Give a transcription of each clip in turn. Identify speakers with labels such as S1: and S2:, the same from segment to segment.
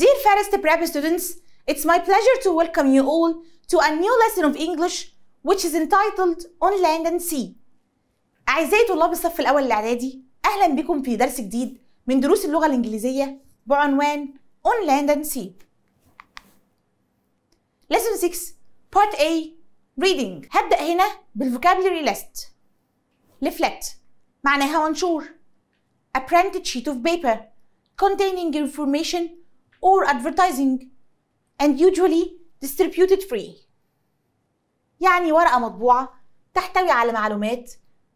S1: Dear Faris Prep students, it's my pleasure to welcome you all to a new lesson of English which is entitled On Land and Sea. أعزائي طلاب الصف الأول الإعدادي أهلا بكم في درس جديد من دروس اللغة الإنجليزية بعنوان On Land and Sea. Lesson 6 Part A Reading هبدأ هنا بالvocabulary list. Leaflet معناها منشور. A printed sheet of paper containing information or advertising and usually distributed free يعني ورقة مطبوعة تحتوي على معلومات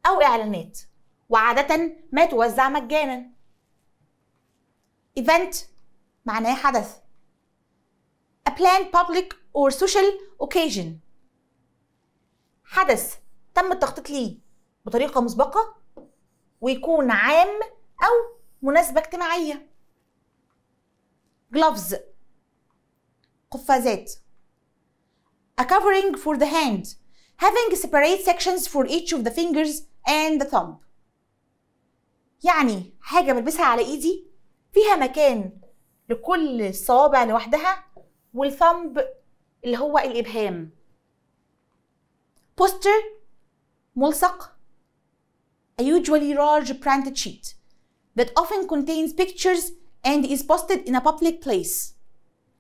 S1: أو إعلانات وعادة ما توزع مجانا event معناه حدث a planned public or social occasion حدث تم التخطيط ليه بطريقة مسبقة ويكون عام أو مناسبة اجتماعية gloves قفازات a covering for the hand having separate sections for each of the fingers and the thumb يعني حاجة بلبسها على ايدي فيها مكان لكل الصوابع لوحدها والثمب اللي هو الإبهام poster ملصق a usually large printed sheet that often contains pictures and is posted in a public place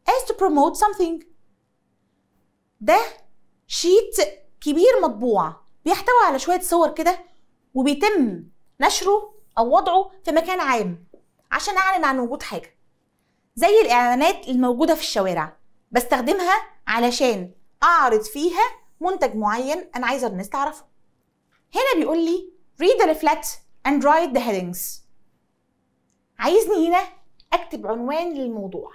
S1: as to promote something ده شيت كبير مطبوع بيحتوي على شوية صور كده وبيتم نشره أو وضعه في مكان عام عشان أعلن عن وجود حاجة زي الإعلانات الموجودة في الشوارع بستخدمها علشان أعرض فيها منتج معين أنا عايزة الناس تعرفه هنا بيقول لي read the leaflet and write the headings عايزني هنا اكتب عنوان للموضوع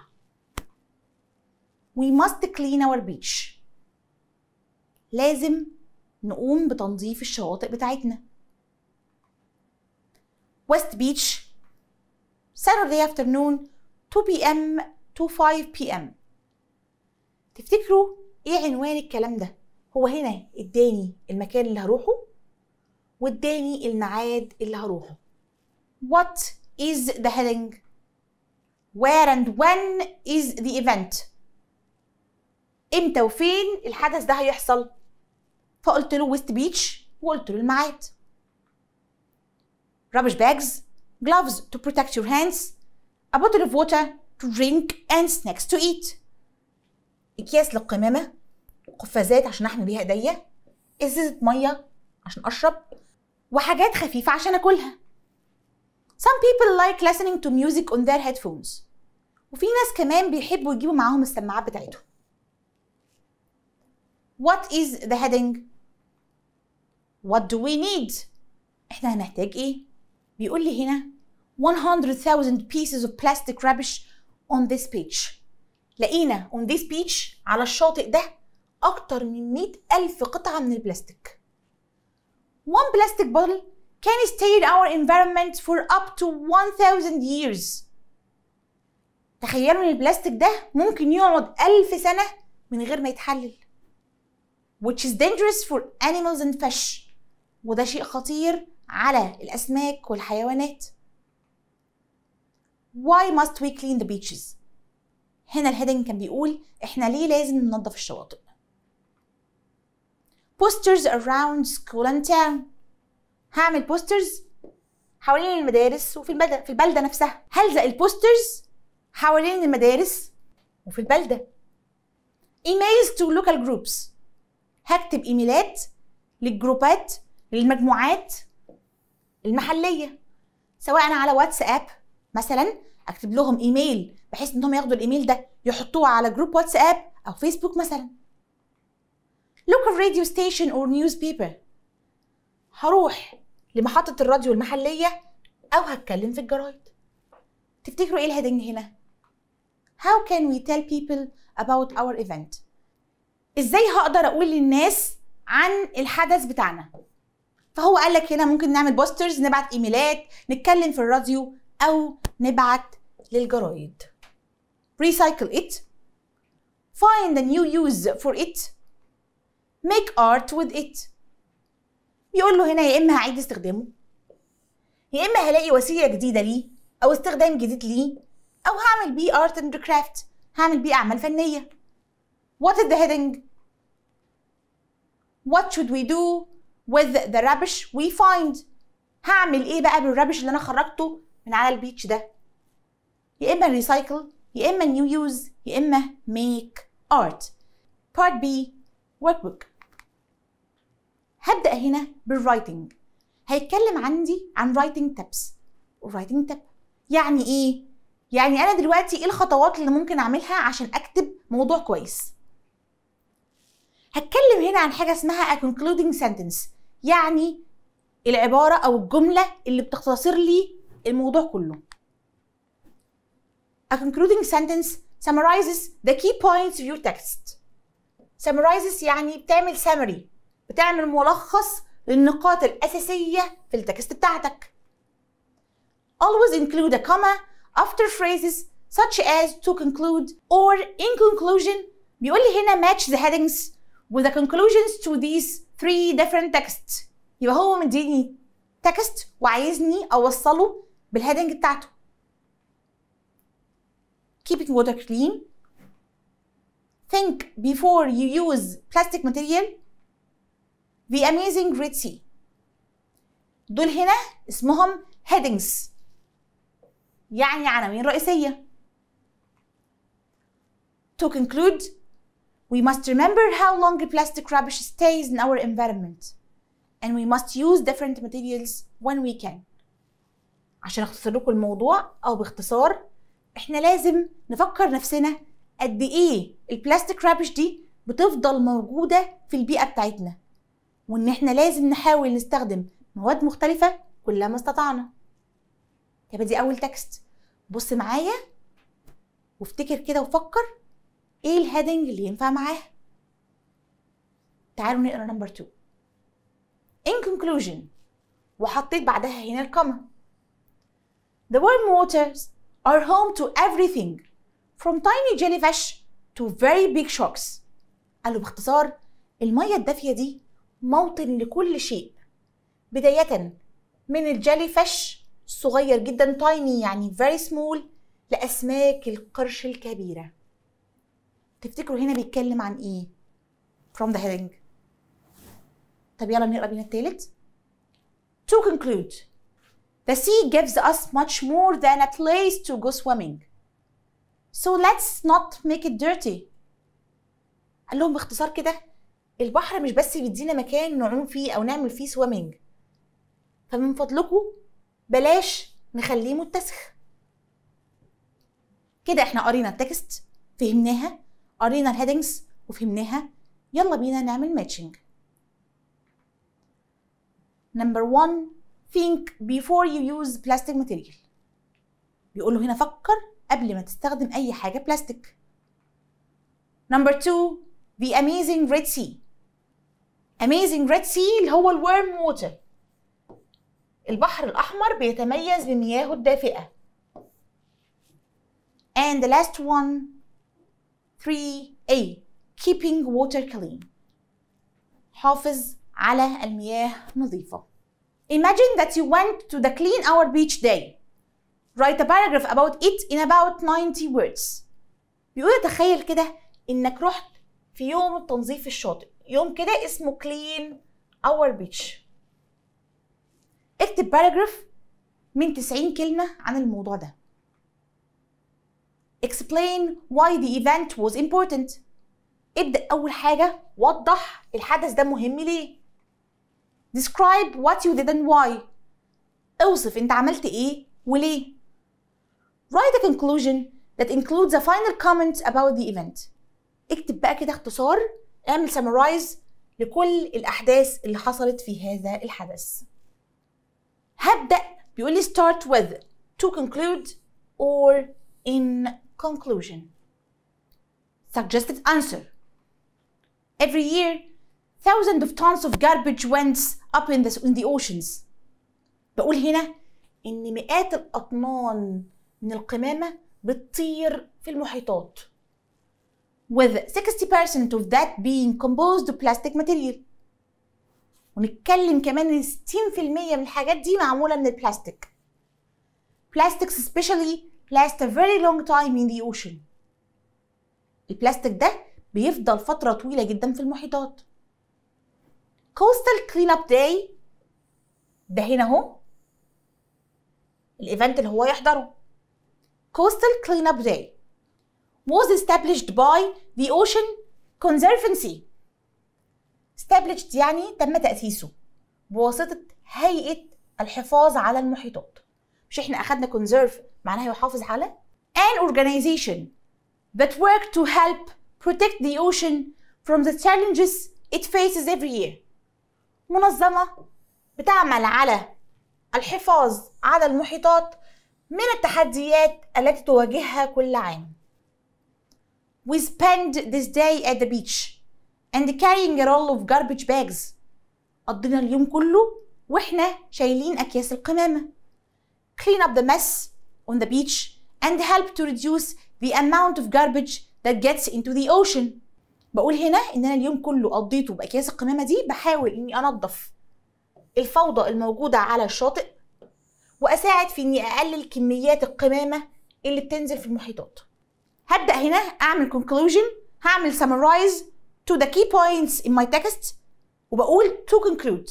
S1: We must clean our beach لازم نقوم بتنظيف الشواطئ بتاعتنا West Beach Saturday afternoon 2 p.m. to 5 p.m. تفتكروا ايه عنوان الكلام ده؟ هو هنا اداني المكان اللي هروحه واداني الميعاد اللي هروحه What is the heading؟ Where and when is the event امتى وفين الحدث ده هيحصل فقلت له ويست بيتش وقلت له الميعاد rubbish bags gloves to protect your hands a bottle of water to drink and snacks to eat اكياس للقمامه قفازات عشان احمي بيها ايديا ازازه ميه عشان اشرب وحاجات خفيفه عشان اكلها Some people like listening to music on their headphones وفي ناس كمان بيحبوا يجيبوا معاهم السماعات بتاعتهم What is the heading? What do we need? احنا هنحتاج ايه؟ بيقول لي هنا 100,000 pieces of plastic rubbish on this beach لقينا on this beach على الشاطئ ده أكتر من 100,000 قطعة من البلاستيك. One plastic bottle can stay in our environment for up to 1000 years تخيلوا ان البلاستيك ده ممكن يقعد ألف سنة من غير ما يتحلل which is dangerous for animals and fish وده شيء خطير على الأسماك والحيوانات why must we clean the beaches هنا الهيدنج كان بيقول احنا ليه لازم ننظف الشواطئ posters around school and town هعمل بوسترز حوالين المدارس وفي البلده في البلده نفسها هلزق البوسترز حوالين المدارس وفي البلده ايميلز تو لوكال جروبس هكتب ايميلات للجروبات للمجموعات المحليه سواء على واتساب مثلا اكتب لهم ايميل بحيث انهم ياخدوا الايميل ده يحطوه على جروب واتساب او فيسبوك مثلا local radio station or newspaper هروح لمحطه الراديو المحليه او هتكلم في الجرايد تفتكروا ايه الهيدنج هنا how can we tell people about our event ازاي هقدر اقول للناس عن الحدث بتاعنا فهو قال لك هنا ممكن نعمل بوسترز نبعت ايميلات نتكلم في الراديو او نبعت للجرايد recycle it find a new use for it make art with it يقول له هنا يا اما هعيد استخدامه يا اما هلاقي وسيله جديده ليه او استخدام جديد ليه او هعمل بيه ارت اند كرافت هعمل بيه اعمال فنيه what is the heading what should we do with the rubbish we find هعمل ايه بقى بالربش اللي انا خرجته من على البيتش ده يا اما ريسايكل يا اما نيو يوز يا اما ميك ارت بارت بي workbook هبدأ هنا بالرايتنج هيتكلم عندي عن رايتنج تابس الرايتنج تاب يعني ايه؟ يعني انا دلوقتي ايه الخطوات اللي ممكن اعملها عشان اكتب موضوع كويس هتكلم هنا عن حاجه اسمها a concluding sentence يعني العباره او الجمله اللي بتختصر لي الموضوع كله a concluding sentence summarizes the key points of your text summarizes يعني بتعمل summary بتعمل ملخص للنقاط الأساسية في التكست بتاعتك always include a comma after phrases such as to conclude or in conclusion بيقول لي هنا match the headings with the conclusions to these three different texts يبقى هو مديني تكست وعايزني اوصله بالهيدنج بتاعته keeping water clean think before you use plastic material The Amazing Great Sea دول هنا اسمهم headings يعني عناوين رئيسية To conclude we must remember how long plastic rubbish stays in our environment and we must use different materials when we can عشان اختصر لكم الموضوع او باختصار احنا لازم نفكر نفسنا قد ايه البلاستيك رابش دي بتفضل موجودة في البيئة بتاعتنا وان احنا لازم نحاول نستخدم مواد مختلفه كلما استطعنا يبقى دي اول تكست بص معايا وافتكر كده وفكر ايه الهيدنج اللي ينفع معاها تعالوا نقرا نمبر 2 in conclusion وحطيت بعدها هنا الكومة The warm waters are home to everything from tiny jellyfish to very big sharks قالوا باختصار المية الدافية دي موطن لكل شيء بداية من الجلي فش صغير جدا تايني يعني فيري سمول لأسماك القرش الكبيرة تفتكروا هنا بيتكلم عن ايه؟ from the heading طب يلا نقرا بينا التالت To conclude The sea gives us much more than a place to go swimming So let's not make it dirty قال لهم باختصار كده البحر مش بس بيدينا مكان نعوم فيه او نعمل فيه سوامينج فمن فضلكم بلاش نخليه متسخ كده احنا قرينا التكست فهمناها قرينا الهيدنجز وفهمناها يلا بينا نعمل ماتشنج نمبر 1 think before you use plastic material بيقول له هنا فكر قبل ما تستخدم اي حاجه بلاستيك نمبر 2 the amazing red sea اميزنج ريد سي اللي هو الورم ووتر البحر الاحمر بيتميز بمياهه الدافئه and the last one 3A keeping water clean حافظ على المياه نظيفة Imagine that you went to the clean our beach day write a paragraph about it in about 90 words بيقول تخيل كده انك رحت في يوم التنظيف الشاطئ يوم كده اسمه كلين اور بيتش اكتب باراجراف من 90 كلمة عن الموضوع ده explain why the event was important ابدأ أول حاجة وضح الحدث ده مهم ليه describe what you did and why اوصف انت عملت ايه وليه write a conclusion that includes a final comment about the event اكتب بقى كده اختصار اعمل سمرايز لكل الاحداث اللي حصلت في هذا الحدث هبدا بيقول لي start with to conclude or in conclusion suggested answer every year thousands of tons of garbage went up in the, in the oceans بقول هنا ان مئات الاطنان من القمامه بتطير في المحيطات with 60% of that being composed of plastic material ونتكلم كمان ان 60% من الحاجات دي معمولة من البلاستيك plastics especially last a very long time in the ocean البلاستيك ده بيفضل فترة طويلة جدا في المحيطات coastal cleanup day ده هنا اهو الايفنت اللي هو يحضره coastal cleanup day was established by the Ocean Conservancy established يعني تم تأسيسه بواسطة هيئة الحفاظ على المحيطات مش احنا أخدنا conserve معناها يحافظ على an organization that work to help protect the ocean from the challenges it faces every year منظمة بتعمل على الحفاظ على المحيطات من التحديات التي تواجهها كل عام We spend this day at the beach and carrying a roll of garbage bags. قضينا اليوم كله واحنا شايلين اكياس القمامة. Clean up the mess on the beach and help to reduce the amount of garbage that gets into the ocean. بقول هنا ان انا اليوم كله قضيته باكياس القمامة دي بحاول اني انظف الفوضى الموجودة على الشاطئ واساعد في اني اقلل كميات القمامة اللي بتنزل في المحيطات. هبدا هنا اعمل conclusion هعمل summarize to the key points in my text وبقول to conclude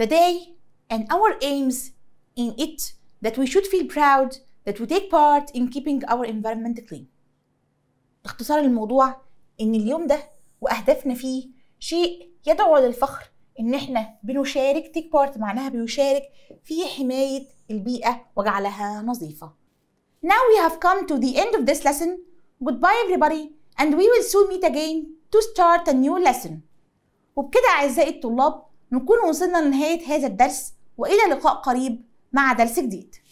S1: the day and our aims in it that we should feel proud that we take part in keeping our environment clean اختصار الموضوع ان اليوم ده واهدافنا فيه شيء يدعو للفخر ان احنا بنشارك تيك بارت معناها بيشارك في حمايه البيئه وجعلها نظيفه Now we have come to the end of this lesson. Goodbye everybody and we will soon meet again to start a new lesson. وبكده أعزائي الطلاب نكون وصلنا لنهاية هذا الدرس وإلى لقاء قريب مع درس جديد.